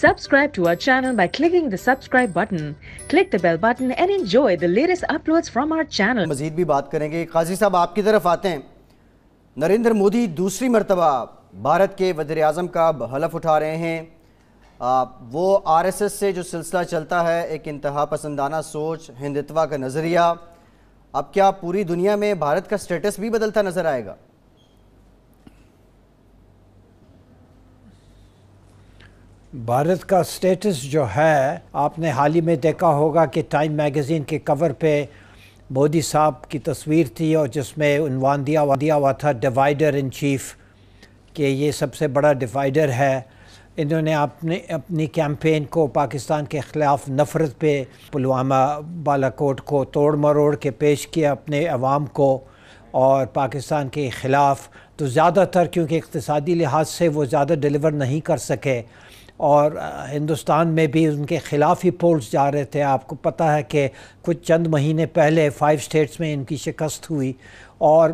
Subscribe subscribe to our our channel channel. by clicking the the the button. button Click bell and enjoy latest uploads from مزید بھی بات کریں گے قاضی صاحب آپ کی طرف آتے ہیں نریندر مودی دوسری مرتبہ بھارت کے وزیراعظم کا حلف اٹھا رہے ہیں وہ آر ایس ایس سے جو سلسلہ چلتا ہے ایک انتہا پسندانہ سوچ ہندوا کا نظریہ اب کیا پوری دنیا میں بھارت کا سٹیٹس بھی بدلتا نظر آئے گا بھارت کا اسٹیٹس جو ہے آپ نے حال ہی میں دیکھا ہوگا کہ ٹائم میگزین کے کور پہ مودی صاحب کی تصویر تھی اور جس میں عنوان دیا دیا ہوا تھا ڈیوائیڈر ان چیف کہ یہ سب سے بڑا ڈیوائیڈر ہے انہوں نے اپنے اپنی کیمپین کو پاکستان کے خلاف نفرت پہ پلوامہ بالا کوٹ کو توڑ مروڑ کے پیش کیا اپنے عوام کو اور پاکستان کے خلاف تو زیادہ تر کیونکہ اقتصادی لحاظ سے وہ زیادہ ڈیلیور نہیں کر سکے اور ہندوستان میں بھی ان کے خلاف ہی پولز جا رہے تھے آپ کو پتہ ہے کہ کچھ چند مہینے پہلے فائیو سٹیٹس میں ان کی شکست ہوئی اور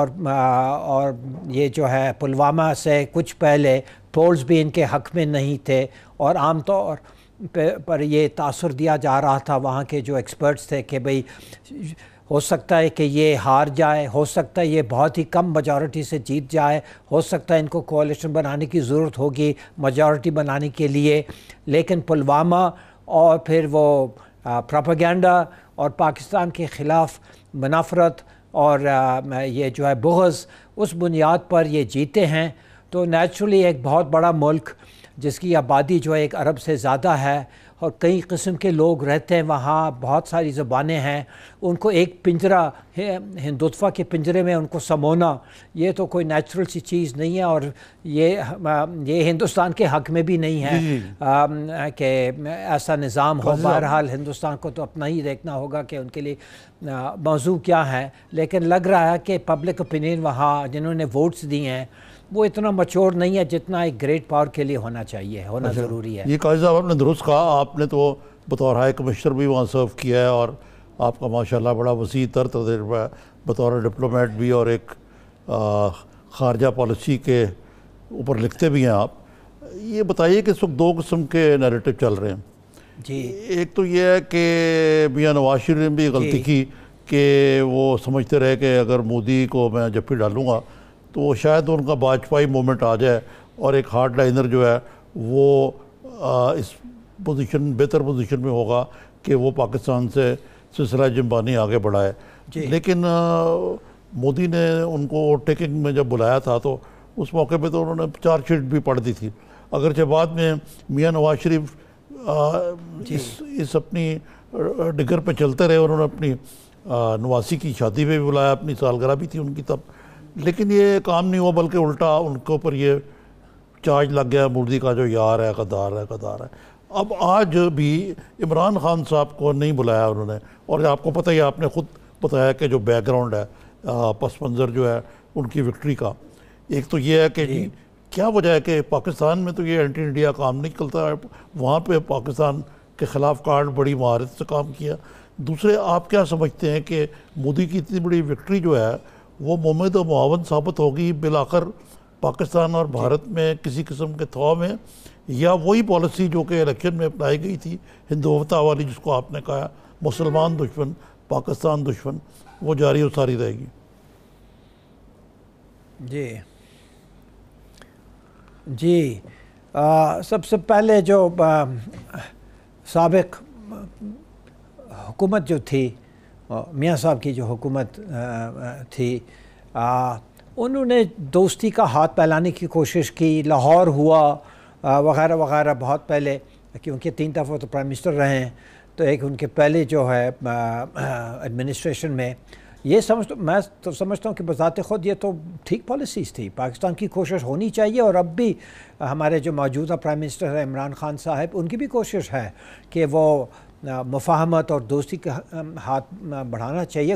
اور یہ جو ہے پلوامہ سے کچھ پہلے پولز بھی ان کے حق میں نہیں تھے اور عام طور پر یہ تاثر دیا جا رہا تھا وہاں کے جو ایکسپرٹس تھے کہ بھئی ہو سکتا ہے کہ یہ ہار جائے ہو سکتا ہے یہ بہت ہی کم مجارٹی سے جیت جائے ہو سکتا ہے ان کو کوالیشن بنانے کی ضرورت ہوگی مجارٹی بنانے کے لیے لیکن پلوامہ اور پھر وہ پراپاگینڈا اور پاکستان کے خلاف منافرت اور یہ جو ہے بغض اس بنیاد پر یہ جیتے ہیں تو نیچرلی ایک بہت بڑا ملک جس کی آبادی جو ہے ایک عرب سے زیادہ ہے اور کئی قسم کے لوگ رہتے ہیں وہاں بہت ساری زبانیں ہیں ان کو ایک پنجرا ہندوتوا کے پنجرے میں ان کو سمونا یہ تو کوئی نیچرل سی چیز نہیں ہے اور یہ یہ ہندوستان کے حق میں بھی نہیں ہے جی، جی۔ کہ ایسا نظام ہو بہرحال ہندوستان کو تو اپنا ہی دیکھنا ہوگا کہ ان کے لیے موضوع کیا ہے لیکن لگ رہا ہے کہ پبلک اوپینین وہاں جنہوں نے ووٹس دی ہیں وہ اتنا مچور نہیں ہے جتنا ایک گریٹ پاور کے لیے ہونا چاہیے ہونا اچھا، ضروری ہے یہ قائد صاحب آپ نے درست کہا آپ نے تو بطور ہائی کمشنر بھی وہاں سرو کیا ہے اور آپ کا ماشاءاللہ بڑا وسیع تر تجربہ ہے بطور ڈپلومیٹ بھی اور ایک خارجہ پالیسی کے اوپر لکھتے بھی ہیں آپ یہ بتائیے کہ اس وقت دو قسم کے نیریٹو چل رہے ہیں جی ایک تو یہ ہے کہ میاں نواز شریف نے بھی غلطی جی۔ کی کہ وہ سمجھتے رہے کہ اگر مودی کو میں جب بھی ڈالوں گا تو وہ شاید ان کا باجپائی مومنٹ آ جائے اور ایک ہارڈ لائنر جو ہے وہ اس پوزیشن بہتر پوزیشن میں ہوگا کہ وہ پاکستان سے سلسلہ جمبانی آگے بڑھائے جی۔ لیکن مودی نے ان کو ٹیکنگ میں جب بلایا تھا تو اس موقع پہ تو انہوں نے چار شیٹ بھی پڑھ دی تھی اگرچہ بعد میں میاں نواز شریف جی۔ اس اس اپنی ڈگر پہ چلتے رہے انہوں نے اپنی نواسی کی شادی پہ بھی بلایا اپنی سالگرہ بھی تھی ان کی تب لیکن یہ کام نہیں ہوا بلکہ الٹا ان کے اوپر یہ چارج لگ گیا مردی کا جو یار ہے غدار ہے غدار ہے اب آج بھی عمران خان صاحب کو نہیں بلایا انہوں نے اور آپ کو پتہ ہی آپ نے خود بتایا کہ جو بیک گراؤنڈ ہے پس منظر جو ہے ان کی وکٹری کا ایک تو یہ ہے کہ جی کیا وجہ ہے کہ پاکستان میں تو یہ اینٹی انڈیا کام نہیں کرتا وہاں پہ پاکستان کے خلاف کارڈ بڑی مہارت سے کام کیا دوسرے آپ کیا سمجھتے ہیں کہ مودی کی اتنی بڑی وکٹری جو ہے وہ محمد و معاون ثابت ہوگی بلاخر پاکستان اور بھارت جی۔ میں کسی قسم کے تھو میں یا وہی پالیسی جو کہ الیکشن میں اپنائی گئی تھی ہندو والی جس کو آپ نے کہا مسلمان دشمن پاکستان دشمن وہ جاری و ساری رہے گی جی جی سب سے پہلے جو سابق حکومت جو تھی میاں صاحب کی جو حکومت تھی انہوں نے دوستی کا ہاتھ پھیلانے کی کوشش کی لاہور ہوا وغیرہ وغیرہ بہت پہلے کیونکہ تین دفعہ تو پرائم منسٹر رہے ہیں تو ایک ان کے پہلے جو ہے ایڈمنسٹریشن میں یہ سمجھ میں تو سمجھتا ہوں کہ بذات خود یہ تو ٹھیک پالیسیز تھی پاکستان کی کوشش ہونی چاہیے اور اب بھی ہمارے جو موجودہ پرائم منسٹر ہیں عمران خان صاحب ان کی بھی کوشش ہے کہ وہ مفاہمت اور دوستی کے ہاتھ بڑھانا چاہیے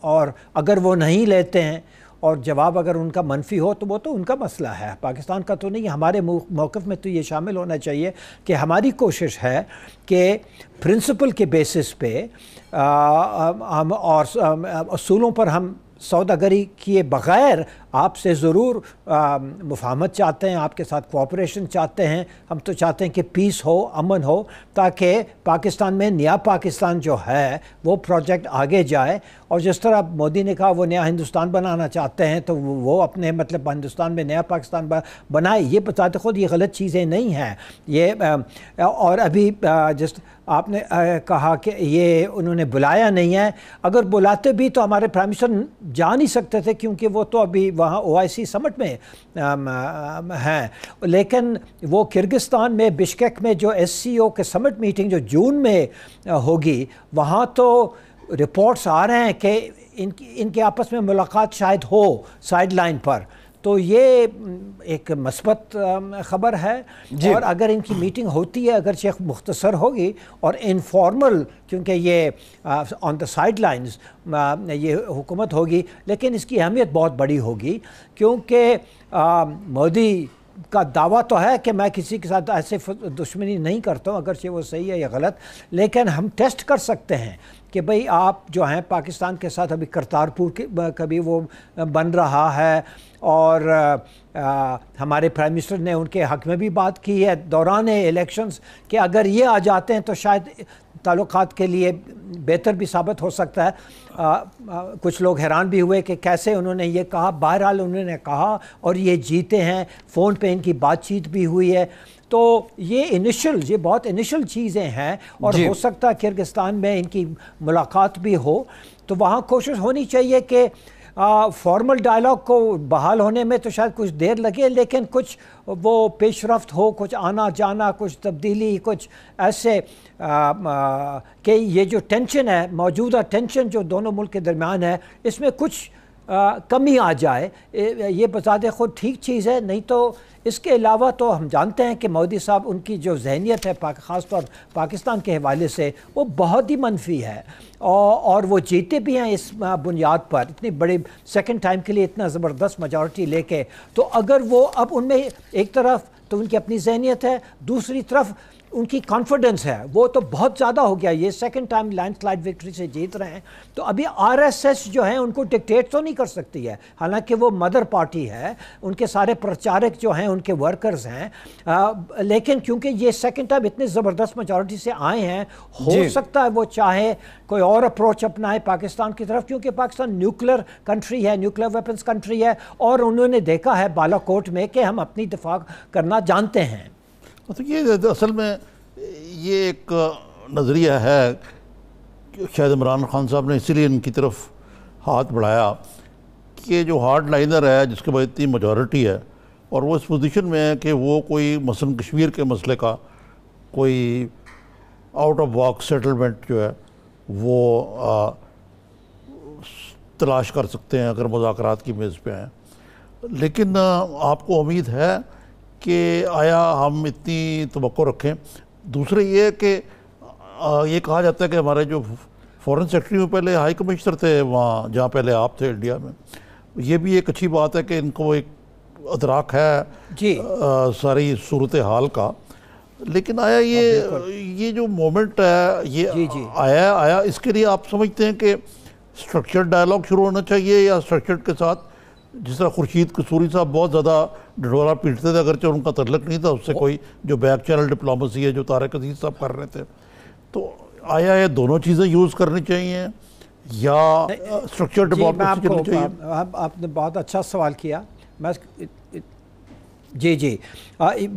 اور اگر وہ نہیں لیتے ہیں اور جواب اگر ان کا منفی ہو تو وہ تو ان کا مسئلہ ہے پاکستان کا تو نہیں ہمارے موقف میں تو یہ شامل ہونا چاہیے کہ ہماری کوشش ہے کہ پرنسپل کے بیسس پہ ہم اور اصولوں پر ہم سودا گری کیے بغیر آپ سے ضرور مفاہمت چاہتے ہیں آپ کے ساتھ کوآپریشن چاہتے ہیں ہم تو چاہتے ہیں کہ پیس ہو امن ہو تاکہ پاکستان میں نیا پاکستان جو ہے وہ پروجیکٹ آگے جائے اور جس طرح مودی نے کہا وہ نیا ہندوستان بنانا چاہتے ہیں تو وہ اپنے مطلب ہندوستان میں نیا پاکستان بنائے یہ بتاتے خود یہ غلط چیزیں نہیں ہیں یہ اور ابھی جس آپ نے کہا کہ یہ انہوں نے بلایا نہیں ہے اگر بلاتے بھی تو ہمارے پرائم منسٹر جا نہیں سکتے تھے کیونکہ وہ تو ابھی وہاں او آئی سی سمٹ میں ہیں لیکن وہ کرگستان میں بشکیک میں جو ایس سی او کے سمٹ میٹنگ جو جون میں ہوگی وہاں تو رپورٹس آ رہے ہیں کہ ان کے آپس میں ملاقات شاید ہو سائڈ لائن پر تو یہ ایک مثبت خبر ہے جی۔ اور اگر ان کی میٹنگ ہوتی ہے اگرچہ مختصر ہوگی اور انفارمل کیونکہ یہ آن دا سائڈ لائنز یہ حکومت ہوگی لیکن اس کی اہمیت بہت بڑی ہوگی کیونکہ مودی کا دعویٰ تو ہے کہ میں کسی کے ساتھ ایسے دشمنی نہیں کرتا ہوں اگرچہ وہ صحیح ہے یا غلط لیکن ہم ٹیسٹ کر سکتے ہیں کہ بھئی آپ جو ہیں پاکستان کے ساتھ ابھی کرتارپور کبھی وہ بن رہا ہے اور ہمارے پرائم منسٹر نے ان کے حق میں بھی بات کی ہے دوران الیکشنز کہ اگر یہ آ جاتے ہیں تو شاید تعلقات کے لیے بہتر بھی ثابت ہو سکتا ہے کچھ لوگ حیران بھی ہوئے کہ کیسے انہوں نے یہ کہا بہرحال انہوں نے کہا اور یہ جیتے ہیں فون پہ ان کی بات چیت بھی ہوئی ہے تو یہ انیشل یہ بہت انیشل چیزیں ہیں اور جی۔ ہو سکتا ہے کرگستان میں ان کی ملاقات بھی ہو تو وہاں کوشش ہونی چاہیے کہ فارمل ڈائلاگ کو بحال ہونے میں تو شاید کچھ دیر لگے لیکن کچھ وہ پیش رفت ہو کچھ آنا جانا کچھ تبدیلی کچھ ایسے کہ یہ جو ٹینشن ہے موجودہ ٹینشن جو دونوں ملک کے درمیان ہے اس میں کچھ کمی آ جائے یہ بساتے خود ٹھیک چیز ہے نہیں تو اس کے علاوہ تو ہم جانتے ہیں کہ مودی صاحب ان کی جو ذہنیت ہے خاص طور پاکستان کے حوالے سے وہ بہت ہی منفی ہے اور وہ جیتے بھی ہیں اس بنیاد پر اتنی بڑی سیکنڈ ٹائم کے لیے اتنا زبردست میجورٹی لے کے تو اگر وہ اب ان میں ایک طرف تو ان کی اپنی ذہنیت ہے دوسری طرف ان کی کانفیڈنس ہے وہ تو بہت زیادہ ہو گیا یہ second time landslide victory سے جیت رہے ہیں تو ابھی آر ایس ایس جو ہیں ان کو ڈکٹیٹ تو نہیں کر سکتی ہے حالانکہ وہ مدر پارٹی ہے ان کے سارے پرچارک جو ہیں ان کے ورکرز ہیں لیکن کیونکہ یہ سیکنڈ ٹائم اتنے زبردست میجورٹی سے آئے ہیں ہو جی۔ سکتا ہے وہ چاہے کوئی اور اپروچ اپنا ہے پاکستان کی طرف کیونکہ پاکستان نیوکلر کنٹری ہے نیوکلر ویپنس کنٹری ہے اور انہوں نے دیکھا ہے بالا کوٹ میں کہ ہم اپنی دفاع کرنا جانتے ہیں اچھا یہ اصل میں یہ ایک نظریہ ہے کہ شاید عمران خان صاحب نے اسی لیے ان کی طرف ہاتھ بڑھایا کہ جو ہارڈ لائنر ہے جس کے بعد اتنی میجورٹی ہے اور وہ اس پوزیشن میں ہے کہ وہ کوئی مثلا کشمیر کے مسئلے کا کوئی آؤٹ آف واک سیٹلمنٹ جو ہے وہ تلاش کر سکتے ہیں اگر مذاکرات کی میز پہ ہیں لیکن آپ کو امید ہے کہ آیا ہم اتنی توقع رکھیں دوسرے یہ کہ یہ کہا جاتا ہے کہ ہمارے جو فورن سیکٹری میں پہلے ہائی کمشنر تھے وہاں جہاں پہلے آپ تھے انڈیا میں یہ بھی ایک اچھی بات ہے کہ ان کو ایک ادراک ہے جی۔ ساری صورت حال کا لیکن آیا یہ ہاں، یہ جو مومنٹ ہے یہ جی، جی۔ آیا آیا اس کے لیے آپ سمجھتے ہیں کہ سٹرکچرڈ ڈائلاگ شروع ہونا چاہیے یا سٹرکچرڈ کے ساتھ جس طرح خورشید قصوری صاحب بہت زیادہ ڈھولا پیٹتے تھے اگرچہ ان کا تعلق نہیں تھا اس سے کوئی جو بیک چینل ڈپلومسی ہے جو طارق عزیز صاحب کر رہے تھے تو آیا یہ دونوں چیزیں یوز کرنی چاہیے یا اسٹرکچر جی، چاہیے آپ نے بہت اچھا سوال کیا میں جی جی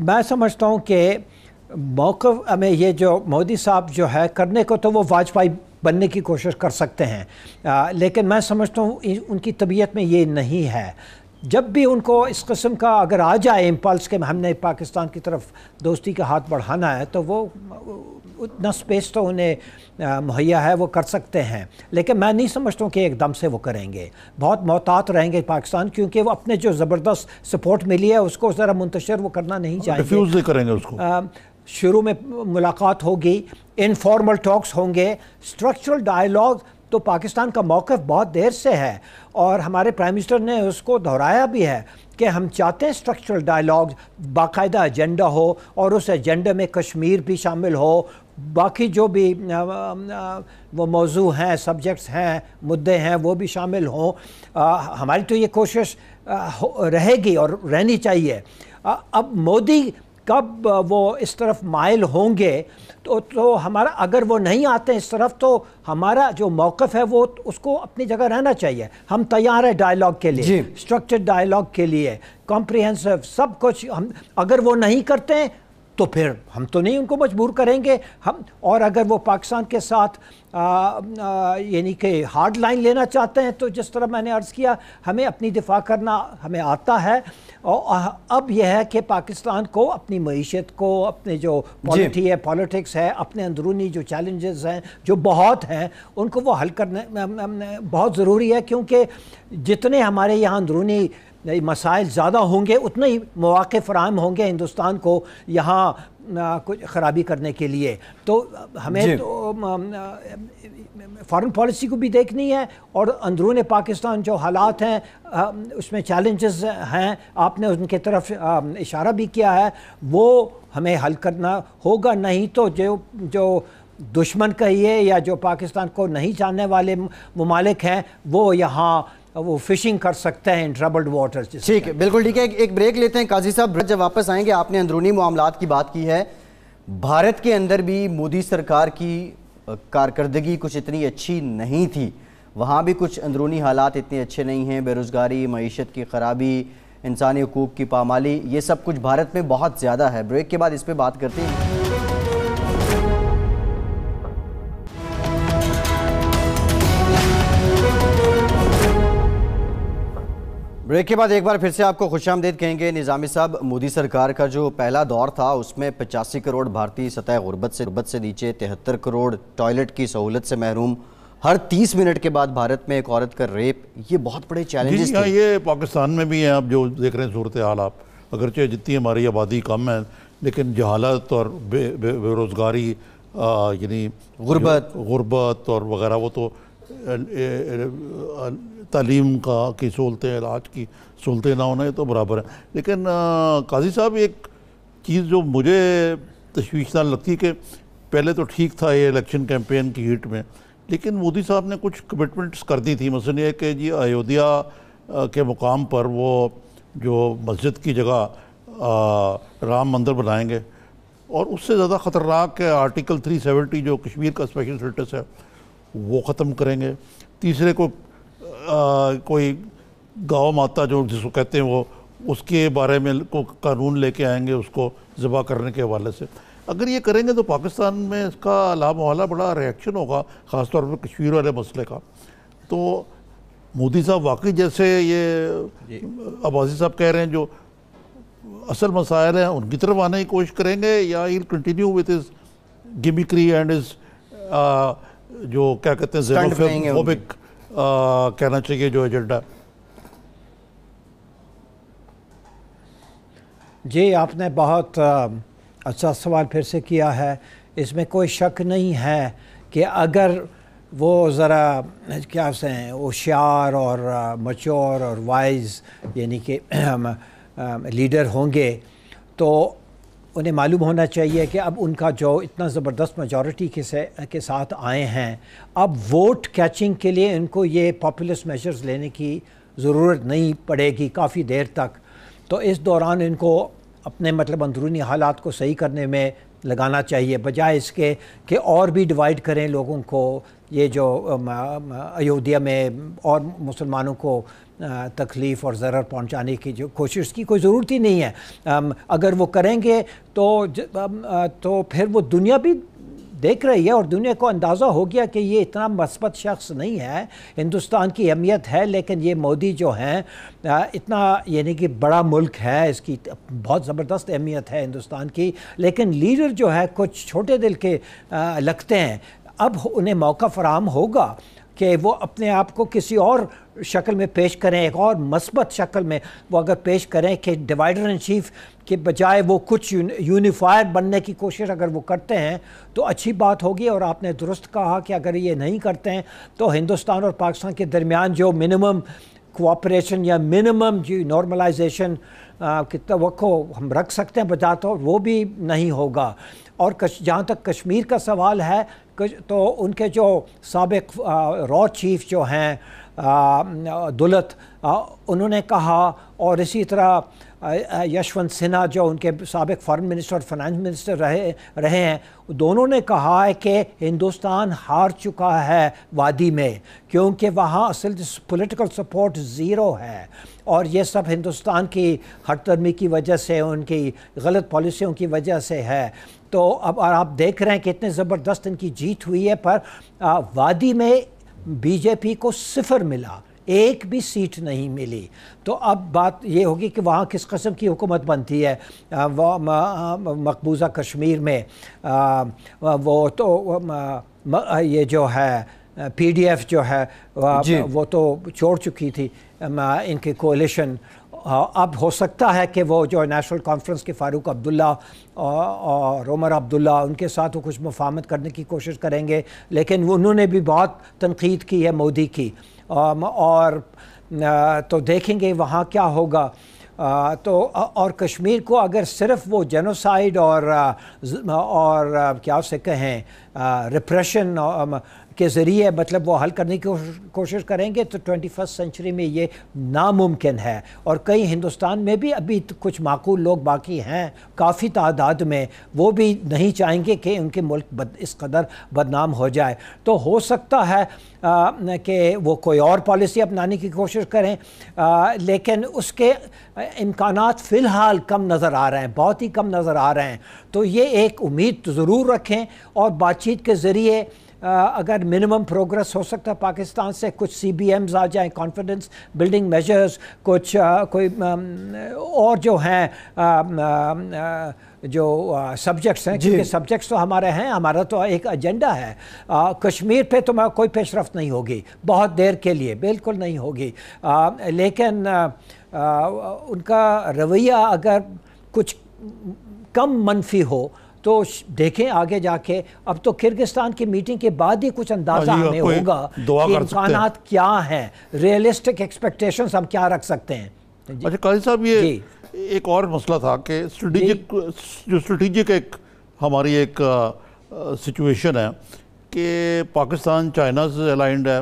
میں سمجھتا ہوں کہ موقف میں یہ جو مودی صاحب جو ہے کرنے کو تو وہ واجپائی بننے کی کوشش کر سکتے ہیں لیکن میں سمجھتا ہوں ان کی طبیعت میں یہ نہیں ہے جب بھی ان کو اس قسم کا اگر آ جائے امپلس کہ ہم نے پاکستان کی طرف دوستی کا ہاتھ بڑھانا ہے تو وہ اتنا سپیس تو انہیں مہیا ہے وہ کر سکتے ہیں لیکن میں نہیں سمجھتا ہوں کہ ایک دم سے وہ کریں گے بہت محتاط رہیں گے پاکستان کیونکہ وہ اپنے جو زبردست سپورٹ ملی ہے اس کو ذرا منتشر وہ کرنا نہیں چاہیے اس کو شروع میں ملاقات ہوگی انفارمل ٹاکس ہوں گے اسٹرکچرل ڈائیلاگ تو پاکستان کا موقف بہت دیر سے ہے اور ہمارے پرائم منسٹر نے اس کو دہرایا بھی ہے کہ ہم چاہتے ہیں اسٹرکچرل ڈائیلاگز باقاعدہ ایجنڈا ہو اور اس ایجنڈے میں کشمیر بھی شامل ہو باقی جو بھی وہ موضوع ہیں سبجیکٹس ہیں مدعے ہیں وہ بھی شامل ہوں ہماری تو یہ کوشش رہے گی اور رہنی چاہیے اب مودی کب وہ اس طرف مائل ہوں گے تو تو ہمارا اگر وہ نہیں آتے اس طرف تو ہمارا جو موقف ہے وہ اس کو اپنی جگہ رہنا چاہیے ہم تیار ہیں ڈائلاگ کے لیے سٹرکچر جی۔ ڈائلاگ کے لیے کمپریہنسف سب کچھ ہم اگر وہ نہیں کرتے تو پھر ہم تو نہیں ان کو مجبور کریں گے ہم اور اگر وہ پاکستان کے ساتھ یعنی کہ ہارڈ لائن لینا چاہتے ہیں تو جس طرح میں نے عرض کیا ہمیں اپنی دفاع کرنا ہمیں آتا ہے اور اب یہ ہے کہ پاکستان کو اپنی معیشت کو اپنے جو جیٹھی ہے پالیٹکس ہے اپنے اندرونی جو چیلنجز ہیں جو بہت ہیں ان کو وہ حل کرنے بہت ضروری ہے کیونکہ جتنے ہمارے یہاں اندرونی مسائل زیادہ ہوں گے اتنے ہی مواقع فراہم ہوں گے ہندوستان کو یہاں کچھ خرابی کرنے کے لیے تو ہمیں جی۔ تو فارن پالیسی کو بھی دیکھنی ہے اور اندرون پاکستان جو حالات ہیں اس میں چیلنجز ہیں آپ نے ان کے طرف اشارہ بھی کیا ہے وہ ہمیں حل کرنا ہوگا نہیں تو جو جو دشمن کہیے یا جو پاکستان کو نہیں جاننے والے ممالک ہیں وہ یہاں وہ فشنگ کر سکتے ہیں ٹھیک ہے بالکل ٹھیک ہے ایک بریک لیتے ہیں قاضی صاحب جب واپس آئیں گے آپ نے اندرونی معاملات کی بات کی ہے بھارت کے اندر بھی مودی سرکار کی کارکردگی کچھ اتنی اچھی نہیں تھی وہاں بھی کچھ اندرونی حالات اتنے اچھے نہیں ہیں روزگاری معیشت کی خرابی انسانی حقوق کی پامالی یہ سب کچھ بھارت میں بہت زیادہ ہے بریک کے بعد اس پہ بات کرتے ہیں بریک کے بعد ایک بار پھر سے آپ کو خوش آمدید کہیں گے نظامی صاحب مودی سرکار کا جو پہلا دور تھا اس میں پچاسی کروڑ بھارتی سطح غربت سے غربت سے نیچے تہتر کروڑ ٹوائلٹ کی سہولت سے محروم ہر تیس منٹ کے بعد بھارت میں ایک عورت کا ریپ یہ بہت بڑے جی، چیلنجز ہاں، تھے یہ پاکستان میں بھی ہیں آپ جو دیکھ رہے ہیں صورتحال آپ اگرچہ جتنی ہماری آبادی کم ہے لیکن جہالت اور بے بے روزگاری یعنی غربت غربت اور وغیرہ وہ تو تعلیم کا کی سہولتیں علاج کی سہولتیں نہ ہونا یہ تو برابر ہے لیکن قاضی صاحب ایک چیز جو مجھے تشویشنا لگتی کہ پہلے تو ٹھیک تھا یہ الیکشن کیمپین کی ہیٹ میں لیکن مودی صاحب نے کچھ کمٹمنٹس کر دی تھی مثلا یہ کہ جی ایودھیا کے مقام پر وہ جو مسجد کی جگہ رام مندر بنائیں گے اور اس سے زیادہ خطرناک ہے آرٹیکل 370 جو کشمیر کا اسپیشل اسٹیٹس ہے وہ ختم کریں گے تیسرے کو کوئی گاؤں ماتا جو جس کو کہتے ہیں وہ اس کے بارے میں کوئی قانون لے کے آئیں گے اس کو ذبح کرنے کے حوالے سے اگر یہ کریں گے تو پاکستان میں اس کا علام والا بڑا ریاکشن ہوگا خاص طور پر کشمیر والے مسئلے کا تو مودی صاحب واقعی جیسے یہ جی۔ عبازی صاحب کہہ رہے ہیں جو اصل مسائل ہیں ان کی طرف آنے کی کوشش کریں گے یا ہی continue with his gimmickry and اس جو کیا کہتے ہیں کہنا چاہیے جو ایجنڈا جی آپ نے بہت اچھا سوال پھر سے کیا ہے اس میں کوئی شک نہیں ہے کہ اگر وہ ذرا کیا ہوشیار اور مچور اور وائز یعنی کہ لیڈر ہوں گے تو انہیں معلوم ہونا چاہیے کہ اب ان کا جو اتنا زبردست میجورٹی کے ساتھ آئے ہیں اب ووٹ کیچنگ کے لیے ان کو یہ پاپولس میجرز لینے کی ضرورت نہیں پڑے گی کافی دیر تک تو اس دوران ان کو اپنے مطلب اندرونی حالات کو صحیح کرنے میں لگانا چاہیے بجائے اس کے کہ اور بھی ڈیوائڈ کریں لوگوں کو یہ جو ایودھیا میں اور مسلمانوں کو تکلیف اور ضرر پہنچانے کی جو کوشش کی کوئی ضرورت ہی نہیں ہے اگر وہ کریں گے تو تو پھر وہ دنیا بھی دیکھ رہی ہے اور دنیا کو اندازہ ہو گیا کہ یہ اتنا مثبت شخص نہیں ہے ہندوستان کی اہمیت ہے لیکن یہ مودی جو ہیں اتنا یعنی کہ بڑا ملک ہے اس کی بہت زبردست اہمیت ہے ہندوستان کی لیکن لیڈر جو ہے کچھ چھوٹے دل کے لگتے ہیں اب انہیں موقع فراہم ہوگا کہ وہ اپنے آپ کو کسی اور شکل میں پیش کریں ایک اور مثبت شکل میں وہ اگر پیش کریں کہ ڈیوائڈر ان چیف کے بجائے وہ کچھ یونیفائر بننے کی کوشش اگر وہ کرتے ہیں تو اچھی بات ہوگی اور آپ نے درست کہا کہ اگر یہ نہیں کرتے ہیں تو ہندوستان اور پاکستان کے درمیان جو منیمم کوآپریشن یا منیمم جو نارملائزیشن کی توقع ہم رکھ سکتے ہیں بجاتا وہ بھی نہیں ہوگا اور جہاں تک کشمیر کا سوال ہے تو ان کے جو سابق را چیف جو ہیں دولت انہوں نے کہا اور اسی طرح یشونت سنہا جو ان کے سابق فارن منسٹر اور فنانس منسٹر رہے رہے ہیں دونوں نے کہا ہے کہ ہندوستان ہار چکا ہے وادی میں کیونکہ وہاں اصل پولیٹیکل سپورٹ زیرو ہے اور یہ سب ہندوستان کی ترمی کی وجہ سے ان کی غلط پالیسیوں کی وجہ سے ہے تو اب آپ دیکھ رہے ہیں کہ اتنے زبردست ان کی جیت ہوئی ہے پر وادی میں بی جے پی کو صفر ملا ایک بھی سیٹ نہیں ملی تو اب بات یہ ہوگی کہ وہاں کس قسم کی حکومت بنتی ہے مقبوضہ کشمیر میں وہ تو یہ جو ہے پی ڈی ایف جو ہے جی۔ وہ تو چھوڑ چکی تھی ان کے کولیشن اب ہو سکتا ہے کہ وہ جو نیشنل کانفرنس کے فاروق عبداللہ اور عمر عبداللہ ان کے ساتھ وہ کچھ مفاہمت کرنے کی کوشش کریں گے لیکن انہوں نے بھی بہت تنقید کی ہے مودی کی اور تو دیکھیں گے وہاں کیا ہوگا تو اور کشمیر کو اگر صرف وہ جنوسائیڈ اور اور کیا اسے کہیں ریپریشن کے ذریعے مطلب وہ حل کرنے کی کوشش کریں گے تو ٹوئنٹی فسٹ سینچری میں یہ ناممکن ہے اور کئی ہندوستان میں بھی ابھی کچھ معقول لوگ باقی ہیں کافی تعداد میں وہ بھی نہیں چاہیں گے کہ ان کے ملک اس قدر بدنام ہو جائے تو ہو سکتا ہے کہ وہ کوئی اور پالیسی اپنانے کی کوشش کریں لیکن اس کے امکانات فی الحال کم نظر آ رہے ہیں بہت ہی کم نظر آ رہے ہیں تو یہ ایک امید ضرور رکھیں اور بات چیت کے ذریعے اگر منیمم پروگرس ہو سکتا ہے پاکستان سے کچھ سی بی ایمز آ جائیں کانفیڈنس بلڈنگ میجرز کچھ کوئی اور جو ہیں جو سبجیکٹس ہیں جی۔ کیونکہ سبجیکٹس تو ہمارے ہیں ہمارا تو ایک ایجنڈا ہے کشمیر پہ تو کوئی پیش رفت نہیں ہوگی بہت دیر کے لیے بالکل نہیں ہوگی لیکن ان کا رویہ اگر کچھ کم منفی ہو تو دیکھیں آگے جا کے اب تو کرگستان کی میٹنگ کے بعد ہی کچھ اندازہ ہاں، جی، ہمیں ہوگا کہ امکانات کیا ہیں ریئلسٹک ایکسپیکٹیشنز ہم کیا رکھ سکتے ہیں جی۔ اچھا قاضی صاحب یہ جی۔ ایک اور مسئلہ تھا کہ جو ایک ہماری ایک سچویشن ہے کہ پاکستان چائنا سے الائنڈ ہے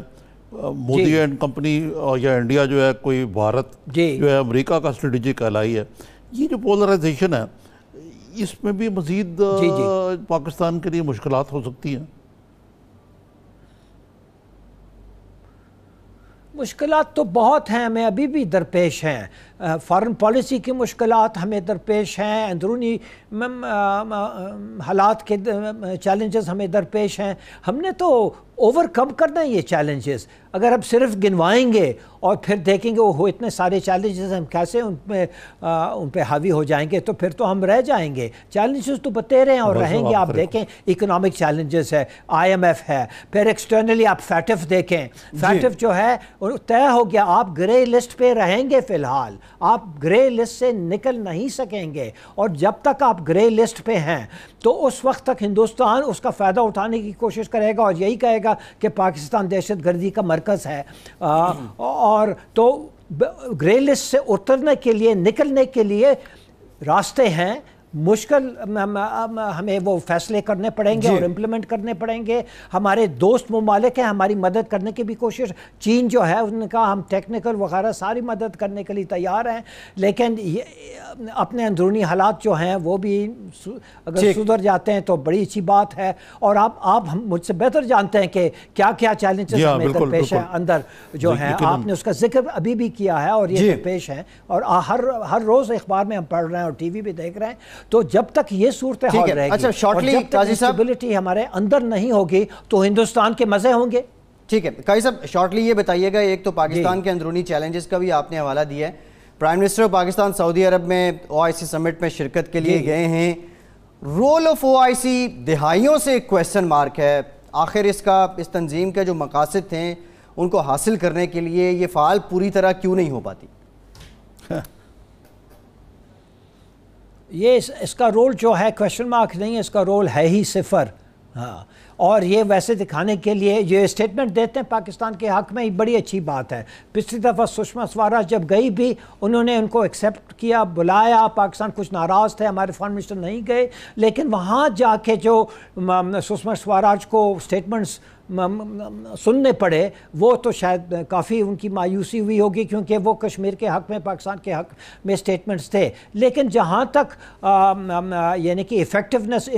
مودی اینڈ کمپنی یا انڈیا جو ہے کوئی بھارت جو ہے امریکہ کا سٹریٹیجک الائی ہے یہ جو پولرائزیشن ہے اس میں بھی مزید جی، جی۔ پاکستان کے لیے مشکلات ہو سکتی ہیں مشکلات تو بہت ہیں ہمیں ابھی بھی درپیش ہیں فارن پالیسی کی مشکلات ہمیں درپیش ہیں اندرونی حالات کے چیلنجز ہمیں درپیش ہیں ہم نے تو اوور کم کرنا ہے یہ چیلنجز اگر ہم صرف گنوائیں گے اور پھر دیکھیں گے وہ اتنے سارے چیلنجز ہم کیسے ان پہ ان پہ حاوی ہو جائیں گے تو پھر تو ہم رہ جائیں گے چیلنجز تو بتے رہے ہیں اور رہیں گے آپ دیکھیں اکنامک چیلنجز ہے آئی ایم ایف ہے پھر ایکسٹرنلی آپ فیٹف دیکھیں فیٹف جی۔ جو ہے طے ہو گیا آپ گرے لسٹ پہ رہیں گے فی الحال آپ گرے لسٹ سے نکل نہیں سکیں گے اور جب تک آپ گرے لسٹ پہ ہیں تو اس وقت تک ہندوستان اس کا فائدہ اٹھانے کی کوشش کرے گا اور یہی کہے گا گا کہ پاکستان دہشت گردی کا مرکز ہے اور تو گرے لسٹ سے اترنے کے لیے نکلنے کے لیے راستے ہیں مشکل ہمیں وہ فیصلے کرنے پڑیں گے جی۔ اور امپلیمنٹ کرنے پڑیں گے ہمارے دوست ممالک ہیں ہماری مدد کرنے کی بھی کوشش چین جو ہے ان کا ہم ٹیکنیکل وغیرہ ساری مدد کرنے کے لیے تیار ہیں لیکن اپنے اندرونی حالات جو ہیں وہ بھی اگر سدھر جاتے ہیں تو بڑی اچھی بات ہے اور آپ آپ مجھ سے بہتر جانتے ہیں کہ کیا کیا چیلنجز جی ہاں، ہمیں پیش ہیں اندر جو جی، ہیں آپ نے اس کا ذکر ابھی بھی کیا ہے اور یہ پیش ہیں اور ہر ہر روز اخبار میں ہم پڑھ رہے ہیں اور ٹی وی بھی دیکھ رہے ہیں تو جب تک یہ صورتحال رہے گی اچھا، اور جب تک انسٹیبلیٹی ہمارے اندر نہیں ہوگی تو ہندوستان کے مزے ہوں گے ٹھیک ہے کائی صاحب شارٹلی یہ بتائیے گا ایک تو جی۔ پاکستان کے اندرونی چیلنجز کا بھی آپ نے حوالہ دیا ہے پرائم منسٹر آف پاکستان سعودی عرب میں او آئی سی سمٹ میں شرکت کے لیے جی۔ گئے ہیں رول آف او آئی سی دہائیوں سے ایک کویسچن مارک ہے آخر اس کا اس تنظیم کے جو مقاصد تھے ان کو حاصل کرنے کے لیے یہ فعال پوری طرح کیوں نہیں ہو پاتی یہ اس کا رول جو ہے کویشچن مارک نہیں ہے اس کا رول ہے ہی صفر ہاں اور یہ ویسے دکھانے کے لیے یہ اسٹیٹمنٹ دیتے ہیں پاکستان کے حق میں بڑی اچھی بات ہے پچھلی دفعہ سشما سوراج جب گئی بھی انہوں نے ان کو ایکسیپٹ کیا بلایا پاکستان کچھ ناراض تھے ہمارے فارن منسٹر نہیں گئے لیکن وہاں جا کے جو سشما سوراج کو اسٹیٹمنٹس سننے پڑے وہ تو شاید کافی ان کی مایوسی ہوئی ہوگی کیونکہ وہ کشمیر کے حق میں پاکستان کے حق میں سٹیٹمنٹس تھے لیکن جہاں تک یعنی کہ افیکٹونیس